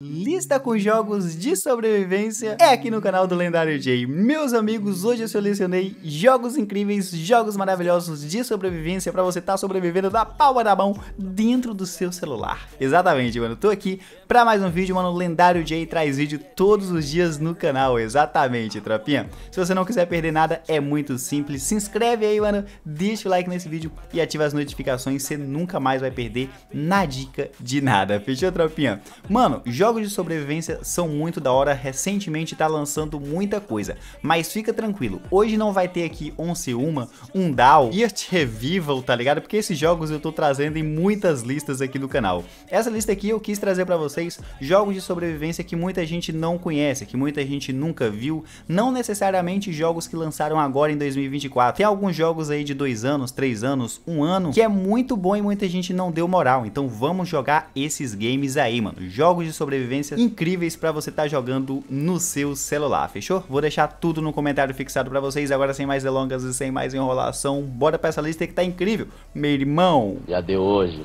Lista com jogos de sobrevivência é aqui no canal do Lendário J. Meus amigos, hoje eu selecionei jogos incríveis, jogos maravilhosos de sobrevivência para você estar tá sobrevivendo da palma da mão dentro do seu celular. Exatamente, mano. Tô aqui para mais um vídeo, mano. O Lendário J traz vídeo todos os dias no canal. Exatamente, tropinha. Se você não quiser perder nada, é muito simples. Se inscreve aí, mano. Deixa o like nesse vídeo e ativa as notificações. Você nunca mais vai perder na dica de nada. Fechou, tropinha? Mano, jogos jogos de sobrevivência são muito da hora, recentemente tá lançando muita coisa. Mas fica tranquilo, hoje não vai ter aqui Once Uma, um Dao e este Revival, tá ligado? Porque esses jogos eu tô trazendo em muitas listas aqui no canal. Essa lista aqui eu quis trazer para vocês jogos de sobrevivência que muita gente não conhece, que muita gente nunca viu, não necessariamente jogos que lançaram agora em 2024. Tem alguns jogos aí de dois anos, três anos, um ano, que é muito bom e muita gente não deu moral. Então vamos jogar esses games aí, mano. Jogos de sobrevivência sobrevivência incríveis para você estar tá jogando no seu celular, fechou? Vou deixar tudo no comentário fixado para vocês, agora sem mais delongas e sem mais enrolação, bora para essa lista que tá incrível, meu irmão! Já deu hoje.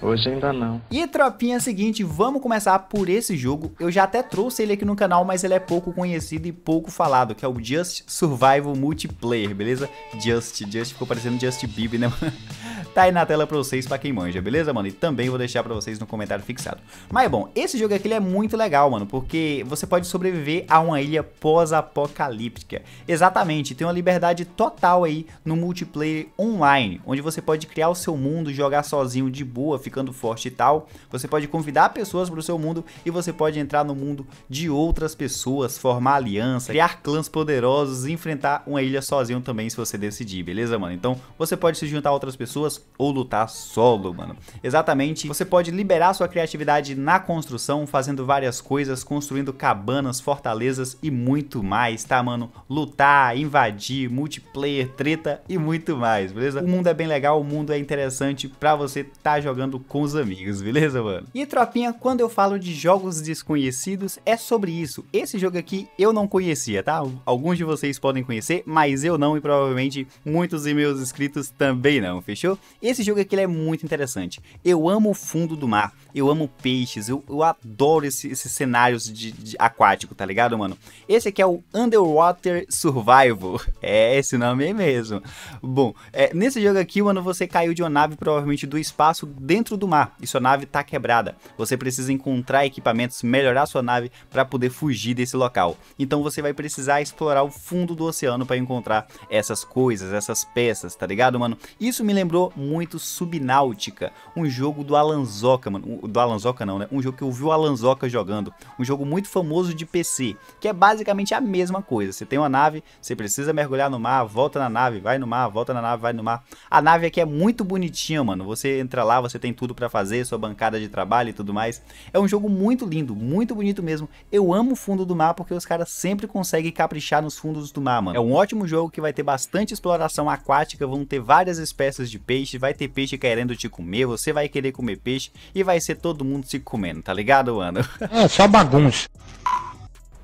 Hoje ainda não. E tropinha, é seguinte, vamos começar por esse jogo. Eu já até trouxe ele aqui no canal, mas ele é pouco conhecido e pouco falado, que é o Just Survival Multiplayer, beleza? Just, Just ficou parecendo Just Bibi né? tá aí na tela pra vocês, pra quem manja, beleza, mano? E também vou deixar pra vocês no comentário fixado. Mas, bom, esse jogo aqui é muito legal, mano, porque você pode sobreviver a uma ilha pós-apocalíptica. Exatamente, tem uma liberdade total aí no multiplayer online, onde você pode criar o seu mundo, jogar sozinho de boa, ficando forte e tal. Você pode convidar pessoas para o seu mundo e você pode entrar no mundo de outras pessoas, formar aliança, criar clãs poderosos e enfrentar uma ilha sozinho também se você decidir, beleza, mano? Então você pode se juntar a outras pessoas ou lutar solo, mano. Exatamente, você pode liberar sua criatividade na construção, fazendo várias coisas, construindo cabanas, fortalezas e muito mais, tá, mano? Lutar, invadir, multiplayer, treta e muito mais, beleza? O mundo é bem legal, o mundo é interessante para você tá jogando com os amigos, beleza, mano? E tropinha, quando eu falo de jogos desconhecidos, é sobre isso. Esse jogo aqui eu não conhecia, tá? Alguns de vocês podem conhecer, mas eu não e provavelmente muitos e meus inscritos também não, fechou? Esse jogo aqui é muito interessante. Eu amo o fundo do mar, eu amo peixes, eu, eu adoro esses esse cenários de, de aquático, tá ligado, mano? Esse aqui é o Underwater Survival. É esse nome aí mesmo. Bom, é, nesse jogo aqui, mano, você caiu de uma nave provavelmente do espaço dentro dentro do mar e sua nave está quebrada. Você precisa encontrar equipamentos, melhorar sua nave para poder fugir desse local. Então você vai precisar explorar o fundo do oceano para encontrar essas coisas, essas peças, tá ligado, mano? Isso me lembrou muito Subnáutica, um jogo do Alanzoca, mano. Do Alanzoca não, né? Um jogo que eu vi o Alanzoca jogando. Um jogo muito famoso de PC, que é basicamente a mesma coisa. Você tem uma nave, você precisa mergulhar no mar, volta na nave, vai no mar, volta na nave, vai no mar. A nave aqui é muito bonitinha, mano. Você entra lá, você tem tudo para fazer, sua bancada de trabalho e tudo mais. É um jogo muito lindo, muito bonito mesmo. Eu amo o fundo do mar porque os caras sempre conseguem caprichar nos fundos do mar, mano. É um ótimo jogo que vai ter bastante exploração aquática, vão ter várias espécies de peixe, vai ter peixe querendo te comer, você vai querer comer peixe e vai ser todo mundo se comendo, tá ligado, mano? É, só bagunça.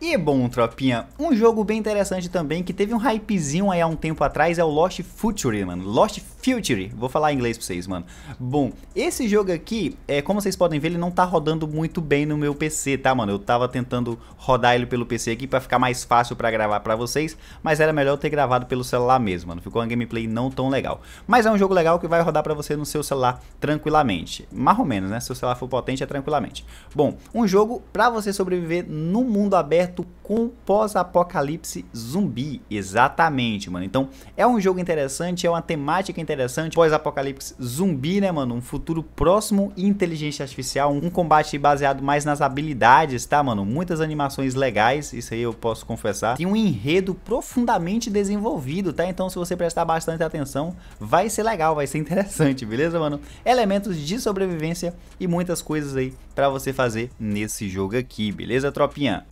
E bom, tropinha, um jogo bem interessante também que teve um hypezinho aí há um tempo atrás é o Lost Future, mano. Lost Future, vou falar em inglês pra vocês, mano. Bom, esse jogo aqui, é, como vocês podem ver, ele não tá rodando muito bem no meu PC, tá, mano? Eu tava tentando rodar ele pelo PC aqui pra ficar mais fácil pra gravar pra vocês, mas era melhor ter gravado pelo celular mesmo, mano. Ficou uma gameplay não tão legal. Mas é um jogo legal que vai rodar pra você no seu celular tranquilamente. Mais ou menos, né? Se o celular for potente, é tranquilamente. Bom, um jogo pra você sobreviver no mundo aberto com pós-apocalipse zumbi. Exatamente, mano. Então, é um jogo interessante, é uma temática interessante. Pós-apocalipse zumbi, né, mano? Um futuro próximo e inteligência artificial. Um combate baseado mais nas habilidades, tá, mano? Muitas animações legais, isso aí eu posso confessar. Tem um enredo profundamente desenvolvido, tá? Então, se você prestar bastante atenção, vai ser legal, vai ser interessante, beleza, mano? Elementos de sobrevivência e muitas coisas aí para você fazer nesse jogo aqui, beleza, tropinha?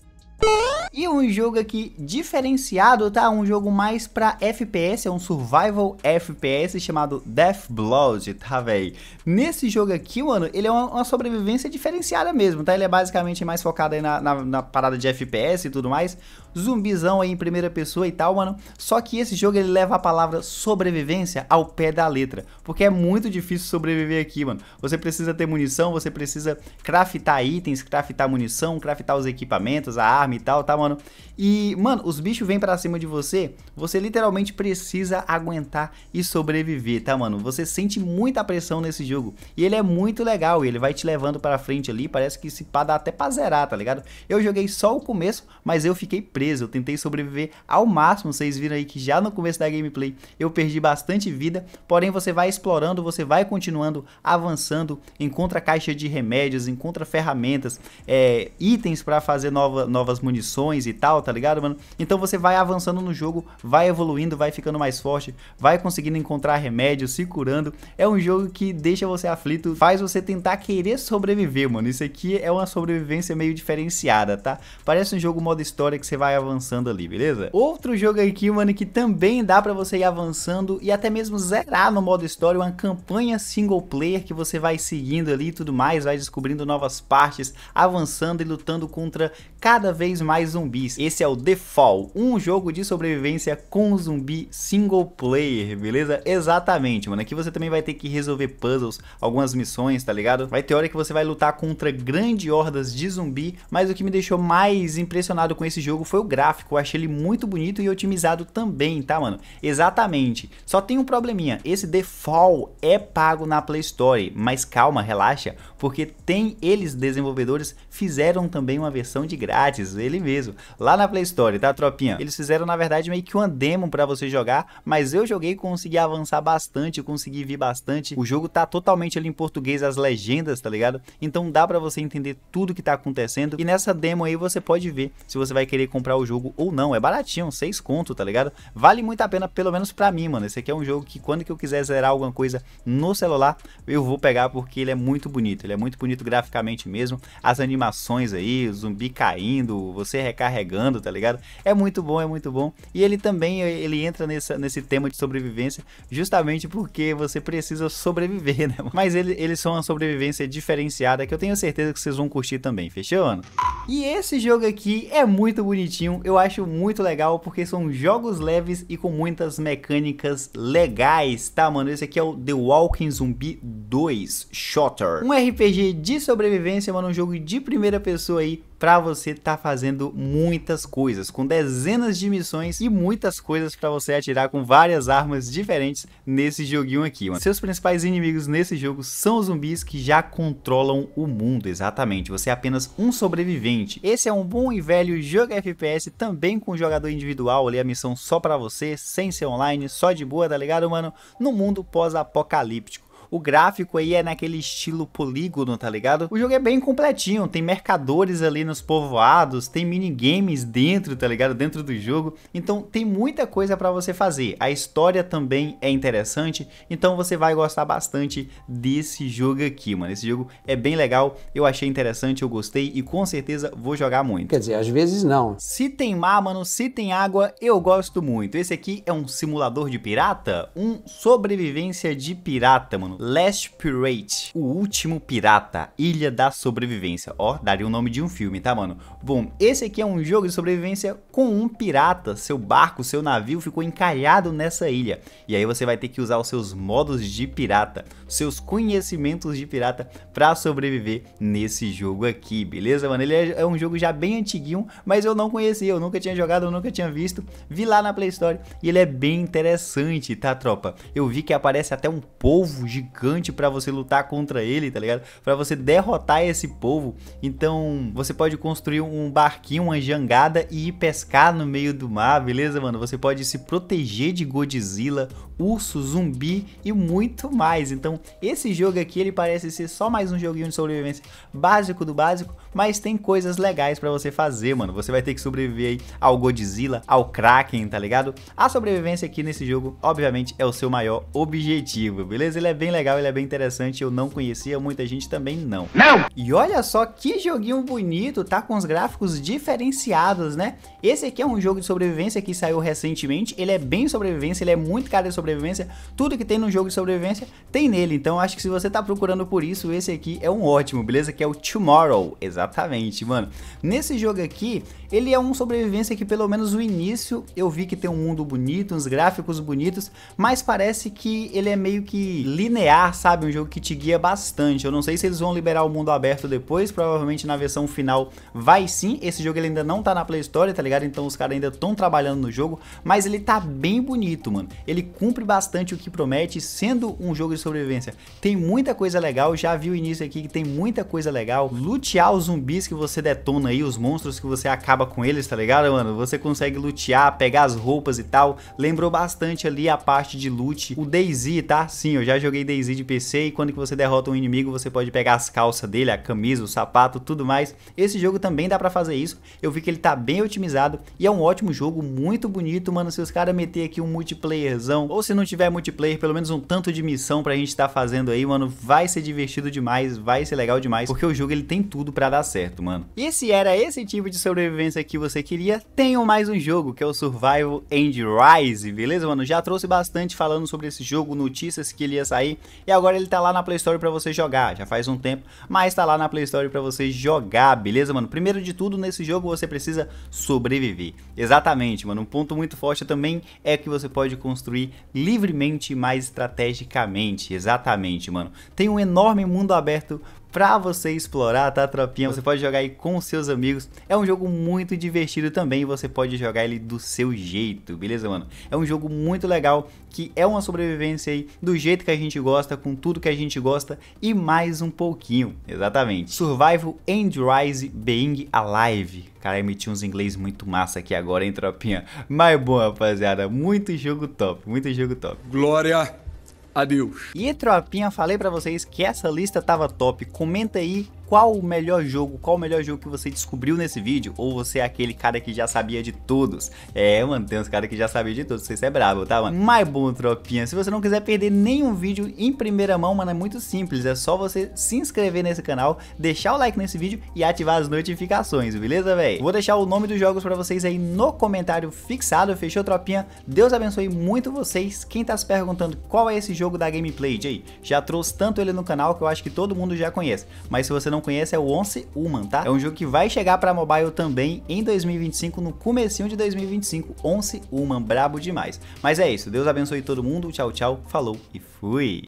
E um jogo aqui diferenciado, tá? Um jogo mais pra FPS, é um survival FPS chamado Deathblood, tá, véi? Nesse jogo aqui, mano, ele é uma, uma, sobrevivência diferenciada mesmo, tá? Ele é basicamente mais focado aí na, na, na parada de FPS e tudo mais zumbizão aí em primeira pessoa e tal, mano. Só que esse jogo ele leva a palavra sobrevivência ao pé da letra, porque é muito difícil sobreviver aqui, mano. Você precisa ter munição, você precisa craftar itens, craftar munição, craftar os equipamentos, a arma e tal, tá, mano? E, mano, os bichos vêm para cima de você, você literalmente precisa aguentar e sobreviver, tá, mano? Você sente muita pressão nesse jogo. E ele é muito legal, ele vai te levando para frente ali, parece que se pá dá até pra zerar, tá ligado? Eu joguei só o começo, mas eu fiquei preso preso, eu tentei sobreviver ao máximo, vocês viram aí que já no começo da gameplay eu perdi bastante vida, porém você vai explorando, você vai continuando avançando, encontra caixa de remédios, encontra ferramentas, é, itens para fazer nova, novas munições e tal, tá ligado, mano? Então você vai avançando no jogo, vai evoluindo, vai ficando mais forte, vai conseguindo encontrar remédios, se curando. É um jogo que deixa você aflito, faz você tentar querer sobreviver, mano. Isso aqui é uma sobrevivência meio diferenciada, tá? Parece um jogo modo história que você vai vai avançando ali, beleza? Outro jogo aqui, mano, que também dá pra você ir avançando e até mesmo zerar no modo história uma campanha single player que você vai seguindo ali e tudo mais, vai descobrindo novas partes, avançando e lutando contra cada vez mais zumbis. Esse é o The Fall, um jogo de sobrevivência com zumbi single player, beleza? Exatamente, mano. Aqui você também vai ter que resolver puzzles, algumas missões, tá ligado? Vai ter hora que você vai lutar contra grandes hordas de zumbi, mas o que me deixou mais impressionado com esse jogo foi gráfico, eu achei ele muito bonito e otimizado também, tá, mano? Exatamente. Só tem um probleminha, esse default é pago na Play Store, mas calma, relaxa, porque tem eles desenvolvedores fizeram também uma versão de grátis, ele mesmo, lá na Play Store, tá, tropinha? Eles fizeram na verdade meio que uma demo para você jogar, mas eu joguei e consegui avançar bastante, consegui vir bastante. O jogo tá totalmente ali em português as legendas, tá ligado? Então dá para você entender tudo que tá acontecendo. E nessa demo aí você pode ver se você vai querer comprar comprar o jogo ou não. É baratinho, 6 conto, tá ligado? Vale muito a pena, pelo menos pra mim, mano. Esse aqui é um jogo que quando que eu quiser zerar alguma coisa no celular, eu vou pegar porque ele é muito bonito. Ele é muito bonito graficamente mesmo. As animações aí, o zumbi caindo, você recarregando, tá ligado? É muito bom, é muito bom. E ele também ele entra nessa, nesse tema de sobrevivência justamente porque você precisa sobreviver, né? Mas ele, eles são uma sobrevivência diferenciada que eu tenho certeza que vocês vão curtir também, fechou, mano? E esse jogo aqui é muito bonitinho bonitinho, eu acho muito legal porque são jogos leves e com muitas mecânicas legais, tá mano? Esse aqui é o The Walking Zumbi 2 Shotter, um RPG de sobrevivência, mano, um jogo de primeira pessoa aí para você estar tá fazendo muitas coisas, com dezenas de missões e muitas coisas para você atirar com várias armas diferentes nesse joguinho aqui. Mano. Seus principais inimigos nesse jogo são os zumbis que já controlam o mundo, exatamente. Você é apenas um sobrevivente. Esse é um bom e velho jogo FPS também com jogador individual, ali a missão só para você, sem ser online, só de boa, tá ligado, mano? No mundo pós-apocalíptico. O gráfico aí é naquele estilo polígono, tá ligado? O jogo é bem completinho, tem mercadores ali nos povoados, tem minigames dentro, tá ligado? Dentro do jogo. Então tem muita coisa para você fazer. A história também é interessante, então você vai gostar bastante desse jogo aqui, mano. Esse jogo é bem legal, eu achei interessante, eu gostei e com certeza vou jogar muito. Quer dizer, às vezes não. Se tem mar, mano, se tem água, eu gosto muito. Esse aqui é um simulador de pirata, um sobrevivência de pirata, mano. Last Pirate, O Último Pirata, Ilha da Sobrevivência. Ó, daria o nome de um filme, tá, mano? Bom, esse aqui é um jogo de sobrevivência com um pirata. Seu barco, seu navio ficou encalhado nessa ilha. E aí você vai ter que usar os seus modos de pirata, seus conhecimentos de pirata para sobreviver nesse jogo aqui, beleza, mano? Ele é, é um jogo já bem antiguinho, mas eu não conhecia, eu nunca tinha jogado, eu nunca tinha visto. Vi lá na Play Store e ele é bem interessante, tá, tropa? Eu vi que aparece até um povo gigante gigante para você lutar contra ele, tá ligado? Para você derrotar esse povo. Então, você pode construir um barquinho, uma jangada e ir pescar no meio do mar, beleza, mano? Você pode se proteger de Godzilla, urso, zumbi e muito mais. Então, esse jogo aqui, ele parece ser só mais um joguinho de sobrevivência básico do básico, mas tem coisas legais para você fazer, mano. Você vai ter que sobreviver aí ao Godzilla, ao Kraken, tá ligado? A sobrevivência aqui nesse jogo, obviamente, é o seu maior objetivo, beleza? Ele é bem legal legal, ele é bem interessante, eu não conhecia, muita gente também não. Não! E olha só que joguinho bonito, tá com os gráficos diferenciados, né? Esse aqui é um jogo de sobrevivência que saiu recentemente, ele é bem sobrevivência, ele é muito cara de sobrevivência, tudo que tem no jogo de sobrevivência tem nele, então acho que se você tá procurando por isso, esse aqui é um ótimo, beleza? Que é o Tomorrow, exatamente, mano. Nesse jogo aqui, ele é um sobrevivência que pelo menos no início eu vi que tem um mundo bonito, uns gráficos bonitos, mas parece que ele é meio que linear linear, sabe? Um jogo que te guia bastante. Eu não sei se eles vão liberar o mundo aberto depois, provavelmente na versão final vai sim. Esse jogo ele ainda não tá na Play Store, tá ligado? Então os caras ainda estão trabalhando no jogo, mas ele tá bem bonito, mano. Ele cumpre bastante o que promete, sendo um jogo de sobrevivência. Tem muita coisa legal, já vi o início aqui que tem muita coisa legal. Lutear os zumbis que você detona aí, os monstros que você acaba com eles, tá ligado, mano? Você consegue lutear, pegar as roupas e tal. Lembrou bastante ali a parte de loot. O DayZ, tá? Sim, eu já joguei DayZ de PC e quando que você derrota um inimigo você pode pegar as calças dele, a camisa, o sapato, tudo mais. Esse jogo também dá para fazer isso, eu vi que ele tá bem otimizado e é um ótimo jogo, muito bonito, mano, se os caras meter aqui um multiplayerzão, ou se não tiver multiplayer, pelo menos um tanto de missão pra gente tá fazendo aí, mano, vai ser divertido demais, vai ser legal demais, porque o jogo ele tem tudo pra dar certo, mano. E se era esse tipo de sobrevivência que você queria, tenho mais um jogo, que é o Survival and Rise, beleza, mano? Já trouxe bastante falando sobre esse jogo, notícias que ele ia sair, e agora ele tá lá na Play Store para você jogar. Já faz um tempo, mas tá lá na Play Store para você jogar, beleza, mano? Primeiro de tudo, nesse jogo você precisa sobreviver. Exatamente, mano. Um ponto muito forte também é que você pode construir livremente, mais estrategicamente. Exatamente, mano. Tem um enorme mundo aberto pra você explorar, tá, tropinha? Você pode jogar aí com seus amigos. É um jogo muito divertido também. Você pode jogar ele do seu jeito, beleza, mano? É um jogo muito legal que é uma sobrevivência aí do jeito que a gente gosta, com tudo que a gente gosta e mais um pouquinho, exatamente. Survival and Rise Being Alive. Cara, emiti uns inglês muito massa aqui agora, hein, tropinha? Mas bom, rapaziada, muito jogo top, muito jogo top. Glória Adeus. E tropinha, falei para vocês que essa lista tava top. Comenta aí qual o melhor jogo, qual o melhor jogo que você descobriu nesse vídeo, ou você é aquele cara que já sabia de todos. É, mano, tem uns caras que já sabia de todos, você é brabo, tá, mano? Mas bom, tropinha, se você não quiser perder nenhum vídeo em primeira mão, mano, é muito simples, é só você se inscrever nesse canal, deixar o like nesse vídeo e ativar as notificações, beleza, velho? Vou deixar o nome dos jogos pra vocês aí no comentário fixado, fechou, tropinha? Deus abençoe muito vocês. Quem tá se perguntando qual é esse jogo da Gameplay, Jay, já trouxe tanto ele no canal que eu acho que todo mundo já conhece, mas se você não conhece, é o Once Human, tá? É um jogo que vai chegar para mobile também em 2025, no comecinho de 2025. Once Human, brabo demais. Mas é isso, Deus abençoe todo mundo, tchau, tchau, falou e fui!